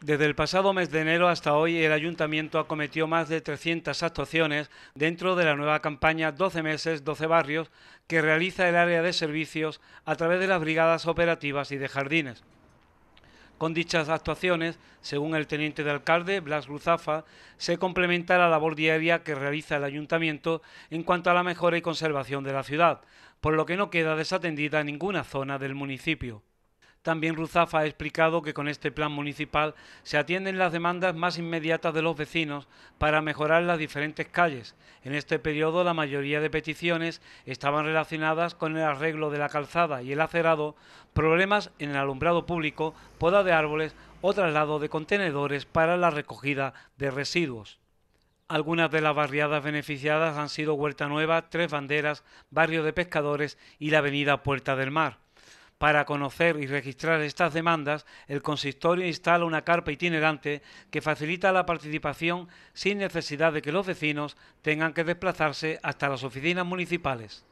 Desde el pasado mes de enero hasta hoy, el ayuntamiento acometió más de 300 actuaciones dentro de la nueva campaña 12 meses, 12 barrios, que realiza el área de servicios a través de las brigadas operativas y de jardines. Con dichas actuaciones, según el teniente de alcalde, Blas Luzafa, se complementa la labor diaria que realiza el ayuntamiento en cuanto a la mejora y conservación de la ciudad, por lo que no queda desatendida ninguna zona del municipio. También RUZAFA ha explicado que con este plan municipal se atienden las demandas más inmediatas de los vecinos para mejorar las diferentes calles. En este periodo la mayoría de peticiones estaban relacionadas con el arreglo de la calzada y el acerado, problemas en el alumbrado público, poda de árboles o traslado de contenedores para la recogida de residuos. Algunas de las barriadas beneficiadas han sido Huerta Nueva, Tres Banderas, Barrio de Pescadores y la Avenida Puerta del Mar. Para conocer y registrar estas demandas, el consistorio instala una carpa itinerante que facilita la participación sin necesidad de que los vecinos tengan que desplazarse hasta las oficinas municipales.